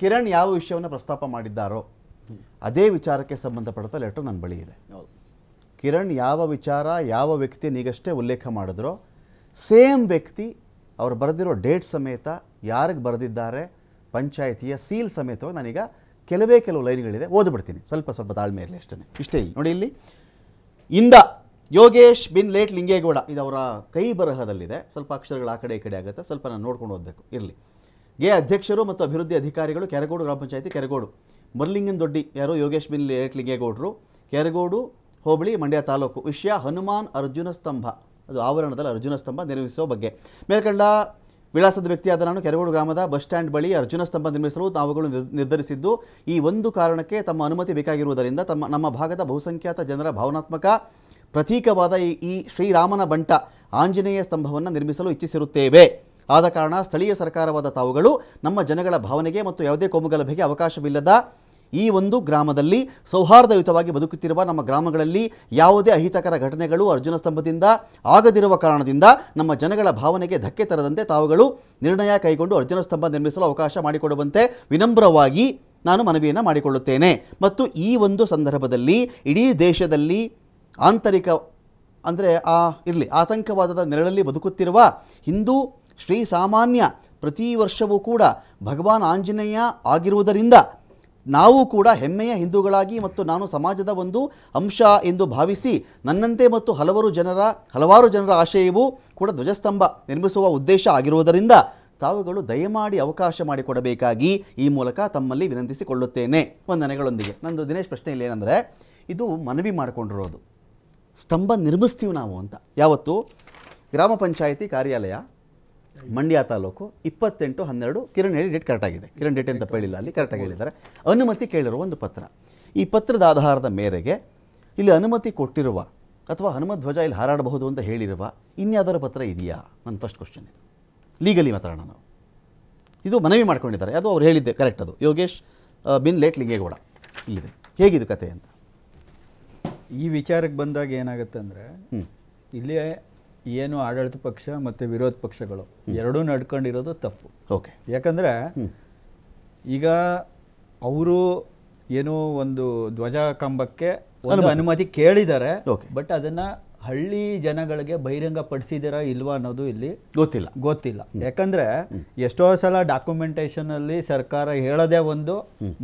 ಕಿರಣ್ ಯಾವ ವಿಷಯವನ್ನು ಪ್ರಸ್ತಾಪ ಮಾಡಿದ್ದಾರೋ ಅದೇ ವಿಚಾರಕ್ಕೆ ಸಂಬಂಧಪಟ್ಟ ಲೆಟರ್ ನನ್ನ ಬಳಿ ಇದೆ ಕಿರಣ್ ಯಾವ ವಿಚಾರ ಯಾವ ನೀಗಷ್ಟೇ ಉಲ್ಲೇಖ ಮಾಡಿದ್ರೋ ಸೇಮ್ ವ್ಯಕ್ತಿ ಅವರು ಬರೆದಿರೋ ಡೇಟ್ ಸಮೇತ ಯಾರಿಗೆ ಬರೆದಿದ್ದಾರೆ ಪಂಚಾಯಿತಿಯ ಸೀಲ್ ಸಮೇತ ನಾನೀಗ ಕೆಲವೇ ಕೆಲವು ಲೈನ್ಗಳಿದೆ ಓದ್ಬಿಡ್ತೀನಿ ಸ್ವಲ್ಪ ಸ್ವಲ್ಪ ತಾಳ್ಮೆ ಇರಲಿ ಅಷ್ಟೇ ಇಷ್ಟೇ ಇಲ್ಲಿ ನೋಡಿ ಇಲ್ಲಿ ಇಂದ ಯೋಗೇಶ್ ಬಿನ್ ಲೇಟ್ ಲಿಂಗೇಗೌಡ ಇದು ಅವರ ಕೈ ಬರಹದಲ್ಲಿದೆ ಸ್ವಲ್ಪ ಅಕ್ಷರಗಳು ಆ ಕಡೆ ಈ ಕಡೆ ಆಗುತ್ತೆ ಸ್ವಲ್ಪ ನಾನು ನೋಡ್ಕೊಂಡು ಓದಬೇಕು ಇರಲಿ ಎ ಅಧ್ಯಕ್ಷರು ಮತ್ತು ಅಭಿವೃದ್ಧಿ ಅಧಿಕಾರಿಗಳು ಕೆರಗೋಡು ಗ್ರಾಮ ಪಂಚಾಯತಿ ಕೆರಗೋಡು ಮರ್ಲಿಂಗನ್ ದೊಡ್ಡಿ ಯಾರು ಯೋಗೇಶ್ ಬಿನ್ ಲೇಟ್ಲಿಂಗೇಗೌಡರು ಕೆರಗೋಡು ಹೋಬಳಿ ಮಂಡ್ಯ ತಾಲೂಕು ವಿಷಯ ಹನುಮಾನ್ ಅರ್ಜುನ ಸ್ತಂಭ ಅದು ಆವರಣದಲ್ಲಿ ಅರ್ಜುನ ಸ್ತಂಭ ನಿರ್ಮಿಸುವ ಬಗ್ಗೆ ಮೇಲ್ಕಂಡ ವಿಳಾಸದ ವ್ಯಕ್ತಿಯಾದ ನಾನು ಕೆರಗೋಡು ಗ್ರಾಮದ ಬಸ್ ಸ್ಟ್ಯಾಂಡ್ ಬಳಿ ಅರ್ಜುನ ಸ್ತಂಭ ನಿರ್ಮಿಸಲು ತಾವುಗಳು ನಿರ್ಧರಿಸಿದ್ದು ಈ ಒಂದು ಕಾರಣಕ್ಕೆ ತಮ್ಮ ಅನುಮತಿ ಬೇಕಾಗಿರುವುದರಿಂದ ತಮ್ಮ ನಮ್ಮ ಭಾಗದ ಬಹುಸಂಖ್ಯಾತ ಜನರ ಭಾವನಾತ್ಮಕ ಪ್ರತೀಕವಾದ ಈ ಶ್ರೀರಾಮನ ಬಂಟ ಆಂಜನೇಯ ಸ್ತಂಭವನ್ನು ನಿರ್ಮಿಸಲು ಇಚ್ಛಿಸಿರುತ್ತೇವೆ ಆದ ಕಾರಣ ಸ್ಥಳೀಯ ಸರ್ಕಾರವಾದ ತಾವುಗಳು ನಮ್ಮ ಜನಗಳ ಭಾವನೆಗೆ ಮತ್ತು ಯಾವುದೇ ಕೋಮುಗಲಭೆಗೆ ಅವಕಾಶವಿಲ್ಲದ ಈ ಒಂದು ಗ್ರಾಮದಲ್ಲಿ ಸೌಹಾರ್ದಯುತವಾಗಿ ಬದುಕುತ್ತಿರುವ ನಮ್ಮ ಗ್ರಾಮಗಳಲ್ಲಿ ಯಾವುದೇ ಅಹಿತಕರ ಘಟನೆಗಳು ಅರ್ಜುನ ಸ್ತಂಭದಿಂದ ಆಗದಿರುವ ಕಾರಣದಿಂದ ನಮ್ಮ ಜನಗಳ ಭಾವನೆಗೆ ಧಕ್ಕೆ ತರದಂತೆ ತಾವುಗಳು ನಿರ್ಣಯ ಕೈಗೊಂಡು ಅರ್ಜುನ ಸ್ತಂಭ ನಿರ್ಮಿಸಲು ಅವಕಾಶ ಮಾಡಿಕೊಡುವಂತೆ ವಿನಮ್ರವಾಗಿ ನಾನು ಮನವಿಯನ್ನು ಮಾಡಿಕೊಳ್ಳುತ್ತೇನೆ ಮತ್ತು ಈ ಒಂದು ಸಂದರ್ಭದಲ್ಲಿ ಇಡೀ ದೇಶದಲ್ಲಿ ಆಂತರಿಕ ಅಂದರೆ ಆ ಇರಲಿ ಆತಂಕವಾದದ ನೆರಳಲ್ಲಿ ಬದುಕುತ್ತಿರುವ ಹಿಂದೂ ಶ್ರೀ ಸಾಮಾನ್ಯ ಪ್ರತಿ ವರ್ಷವೂ ಕೂಡ ಭಗವಾನ್ ಆಂಜನೇಯ ಆಗಿರುವುದರಿಂದ ನಾವು ಕೂಡ ಹೆಮ್ಮೆಯ ಹಿಂದೂಗಳಾಗಿ ಮತ್ತು ನಾನು ಸಮಾಜದ ಒಂದು ಅಂಶ ಎಂದು ಭಾವಿಸಿ ನನ್ನಂತೆ ಮತ್ತು ಹಲವರು ಜನರ ಹಲವಾರು ಜನರ ಆಶಯವು ಕೂಡ ಧ್ವಜಸ್ತಂಭ ನಿರ್ಮಿಸುವ ಉದ್ದೇಶ ಆಗಿರುವುದರಿಂದ ತಾವುಗಳು ದಯಮಾಡಿ ಅವಕಾಶ ಮಾಡಿಕೊಡಬೇಕಾಗಿ ಈ ಮೂಲಕ ತಮ್ಮಲ್ಲಿ ವಿನಂತಿಸಿಕೊಳ್ಳುತ್ತೇನೆ ವಂದನೆಗಳೊಂದಿಗೆ ನಂದು ದಿನೇಶ್ ಪ್ರಶ್ನೆ ಇಲ್ಲಿ ಏನಂದರೆ ಇದು ಮನವಿ ಮಾಡಿಕೊಂಡಿರೋದು ಸ್ತಂಭ ನಿರ್ಮಿಸ್ತೀವಿ ನಾವು ಅಂತ ಯಾವತ್ತು ಗ್ರಾಮ ಪಂಚಾಯಿತಿ ಕಾರ್ಯಾಲಯ ಮಂಡ್ಯ ತಾಲೂಕು ಇಪ್ಪತ್ತೆಂಟು ಹನ್ನೆರಡು ಕಿರಣ್ ಹೇಳಿ ಡೇಟ್ ಆಗಿದೆ ಕಿರಣ್ ಡೇಟ್ ಅಂತ ಹೇಳಿಲ್ಲ ಅಲ್ಲಿ ಆಗಿ ಹೇಳಿದ್ದಾರೆ ಅನುಮತಿ ಕೇಳಿರುವ ಒಂದು ಪತ್ರ ಈ ಪತ್ರದ ಆಧಾರದ ಮೇರೆಗೆ ಇಲ್ಲಿ ಅನುಮತಿ ಕೊಟ್ಟಿರುವ ಅಥವಾ ಹನುಮಧ್ವಜ ಧ್ವಜ ಇಲ್ಲಿ ಹಾರಾಡಬಹುದು ಅಂತ ಹೇಳಿರುವ ಇನ್ಯಾವುದರ ಪತ್ರ ಇದೆಯಾ ನನ್ನ ಫಸ್ಟ್ ಕ್ವಶನ್ ಇದು ಲೀಗಲಿ ಮಾತಾಡೋಣ ನಾವು ಇದು ಮನವಿ ಮಾಡ್ಕೊಂಡಿದ್ದಾರೆ ಅದು ಅವ್ರು ಹೇಳಿದ್ದೆ ಕರೆಕ್ಟ್ ಅದು ಯೋಗೇಶ್ ಬಿನ್ ಲೇಟ್ ಲಿಂಗೇಗೌಡ ಇಲ್ಲಿದೆ ಹೇಗಿದು ಕತೆ ಅಂತ ಈ ವಿಚಾರಕ್ಕೆ ಬಂದಾಗ ಏನಾಗುತ್ತೆ ಅಂದರೆ ಇಲ್ಲಿ ಏನು ಆಡಳಿತ ಪಕ್ಷ ಮತ್ತು ವಿರೋಧ ಪಕ್ಷಗಳು ಎರಡೂ ನಡ್ಕೊಂಡಿರೋದು ತಪ್ಪು ಓಕೆ ಯಾಕಂದರೆ ಈಗ ಅವರು ಏನೋ ಒಂದು ಧ್ವಜ ಕಂಬಕ್ಕೆ ಒಂದು ಅನುಮತಿ ಕೇಳಿದ್ದಾರೆ ಬಟ್ ಅದನ್ನ ಹಳ್ಳಿ ಜನಗಳಿಗೆ ಬಹಿರಂಗ ಪಡಿಸಿದಿರಾ ಇಲ್ವಾ ಅನ್ನೋದು ಇಲ್ಲಿ ಗೊತ್ತಿಲ್ಲ ಗೊತ್ತಿಲ್ಲ ಯಾಕಂದ್ರೆ ಎಷ್ಟೋ ಸಲ ಡಾಕ್ಯುಮೆಂಟೇಶನ್ ಅಲ್ಲಿ ಸರ್ಕಾರ ಹೇಳೋದೇ ಒಂದು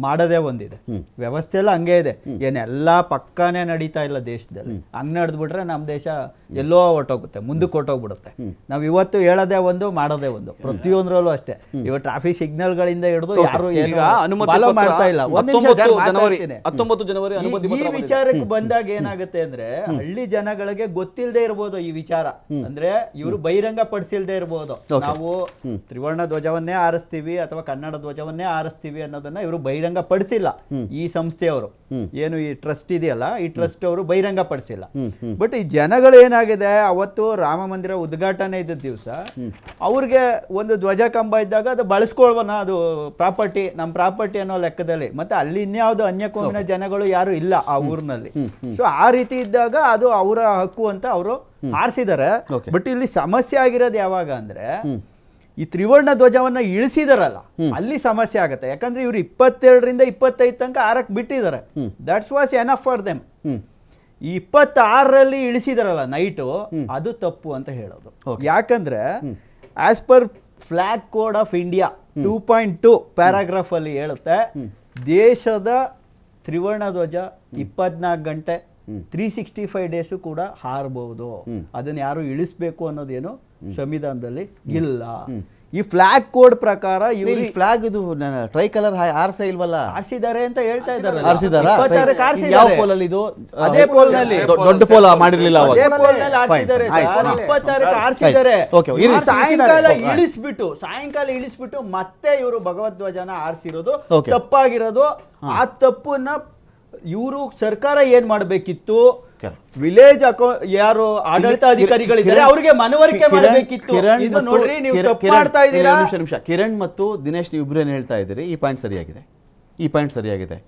ಮಾಡೋದೇ ಒಂದಿದೆ ವ್ಯವಸ್ಥೆ ಎಲ್ಲ ಹಂಗೆ ಇದೆ ಏನೆಲ್ಲ ಪಕ್ಕನೆ ನಡೀತಾ ಇಲ್ಲ ದೇಶದಲ್ಲಿ ಹಂಗ್ ನಡೆದ್ಬಿಟ್ರೆ ನಮ್ಮ ದೇಶ ಎಲ್ಲೋ ಹೊಟ್ಟೋಗುತ್ತೆ ಮುಂದಕ್ಕೆ ಹೊಟ್ಟೋಗ್ಬಿಡುತ್ತೆ ನಾವು ಇವತ್ತು ಹೇಳೋದೇ ಒಂದು ಮಾಡೋದೇ ಒಂದು ಪ್ರತಿಯೊಂದ್ರಲ್ಲೂ ಅಷ್ಟೇ ಇವಾಗ ಟ್ರಾಫಿಕ್ ಸಿಗ್ನಲ್ ಗಳಿಂದ ಹಿಡಿದು ಯಾರು ಮಾಡ್ತಾ ಇಲ್ಲ ಈ ವಿಚಾರಕ್ಕೆ ಬಂದಾಗ ಏನಾಗುತ್ತೆ ಅಂದ್ರೆ ಹಳ್ಳಿ ಜನಗಳಿಗೆ ಗೊತ್ತಿಲ್ಲದೆ ಇರ್ಬೋದು ಈ ವಿಚಾರ ಅಂದ್ರೆ ಇವರು ಬಹಿರಂಗ ಪಡಿಸಿಲ್ದೇ ಇರ್ಬೋದು ನಾವು ತ್ರಿವರ್ಣ ಧ್ವಜವನ್ನೇ ಆರಿಸ್ತೀವಿ ಅಥವಾ ಕನ್ನಡ ಧ್ವಜವನ್ನೇ ಆರಿಸ್ತೀವಿ ಅನ್ನೋದನ್ನ ಇವರು ಬಹಿರಂಗ ಪಡಿಸಿಲ್ಲ ಈ ಸಂಸ್ಥೆಯವರು ಏನು ಈ ಟ್ರಸ್ಟ್ ಇದೆಯಲ್ಲ ಈ ಟ್ರಸ್ಟ್ ಅವರು ಬಹಿರಂಗ ಪಡಿಸಿಲ್ಲ ಬಟ್ ಈ ಜನಗಳು ಏನಾಗಿದೆ ಅವತ್ತು ರಾಮ ಮಂದಿರ ಉದ್ಘಾಟನೆ ಇದ್ದ ದಿವಸ ಅವ್ರಿಗೆ ಒಂದು ಧ್ವಜ ಕಂಬ ಇದ್ದಾಗ ಅದು ಬಳಸ್ಕೊಳ್ವನ ಅದು ಪ್ರಾಪರ್ಟಿ ನಮ್ಮ ಪ್ರಾಪರ್ಟಿ ಅನ್ನೋ ಲೆಕ್ಕದಲ್ಲಿ ಮತ್ತೆ ಅಲ್ಲಿ ಇನ್ಯಾವುದು ಅನ್ಯ ಜನಗಳು ಯಾರು ಇಲ್ಲ ಆ ಊರಿನಲ್ಲಿ ಸೊ ಆ ರೀತಿ ಇದ್ದಾಗ ಅದು ಅವರ ಹಕ್ಕು ಹಾಕು ಅಂತ ಅವರು ಆರಿಸಿದ್ದಾರೆ ಬಟ್ ಇಲ್ಲಿ ಸಮಸ್ಯೆ ಆಗಿರೋದು ಯಾವಾಗ ಅಂದ್ರೆ ಈ ತ್ರಿವರ್ಣ ಧ್ವಜವನ್ನ ಇಳಿಸಿದಾರಲ್ಲ ಅಲ್ಲಿ ಸಮಸ್ಯೆ ಆಗುತ್ತೆ ಯಾಕಂದ್ರೆ ಇವರು ಇಪ್ಪತ್ತೆರಡರಿಂದ ಇಪ್ಪತ್ತೈದು ತನಕ ಆರಕ್ಕೆ ಬಿಟ್ಟಿದ್ದಾರೆ that's was enough for them ಈ ಇಪ್ಪತ್ತಾರರಲ್ಲಿ ಇಳಿಸಿದಾರಲ್ಲ ನೈಟು ಅದು ತಪ್ಪು ಅಂತ ಹೇಳೋದು ಯಾಕಂದ್ರೆ as per flag code of India two point two paragraph ಅಲ್ಲಿ ಹೇಳುತ್ತೆ ದೇಶದ ತ್ರಿವರ್ಣ ಧ್ವಜ ಇಪ್ಪತ್ನಾಲ್ಕು ಗಂಟೆ ತ್ರೀ ಸಿಕ್ಸ್ಟಿ ಫೈವ್ ಡೇಸು ಕೂಡ ಹಾರಬಹುದು ಅದನ್ನ ಯಾರು ಇಳಿಸ್ಬೇಕು ಅನ್ನೋದೇನು ಸಂವಿಧಾನದಲ್ಲಿ ಇಲ್ಲ ಈ ಫ್ಲಾಗ್ ಕೋಡ್ ಪ್ರಕಾರ ಇವರು ಫ್ಲಾಗ್ ಇದು ಟ್ರೈ ಕಲರ್ ಆರ್ಸ ಇಲ್ವಲ್ಲ ಆರ್ಸಿದ್ದಾರೆ ಅಂತ ಹೇಳ್ತಾ ಇದ್ದಾರೆ ಯಾವ ಪೋಲ್ ಅಲ್ಲಿ ಇದು ಅದೇ ಪೋಲ್ ನಲ್ಲಿ ದೊಡ್ಡ ಪೋಲ್ ಮಾಡಿರ್ಲಿಲ್ಲ ಆರ್ಸಿದ್ದಾರೆ ಸಾಯಂಕಾಲ ಇಳಿಸ್ಬಿಟ್ಟು ಸಾಯಂಕಾಲ ಇಳಿಸ್ಬಿಟ್ಟು ಮತ್ತೆ ಇವರು ಭಗವದ್ವಜನ ಆರ್ಸಿರೋದು ತಪ್ಪಾಗಿರೋದು ಆ ತಪ್ಪನ್ನ ಇವರು ಸರ್ಕಾರ ಏನ್ ಮಾಡಬೇಕಿತ್ತು ವಿಲೇಜ್ ಅಕೌಂಟ್ ಯಾರು ಅಧಿಕಾರಿಗಳಿದ್ದಾರೆ ಅವರಿಗೆ ಮನವರಿಕೆ ಮಾಡಬೇಕಿತ್ತು ನಿಮಿಷ ನಿಮಿಷ ಕಿರಣ್ ಮತ್ತು ದಿನೇಶ್ ನೀವು ಇಬ್ಬರೇನು ಹೇಳ್ತಾ ಇದ್ದೀರಿ ಈ ಪಾಯಿಂಟ್ ಸರಿಯಾಗಿದೆ ಈ ಪಾಯಿಂಟ್ ಸರಿಯಾಗಿದೆ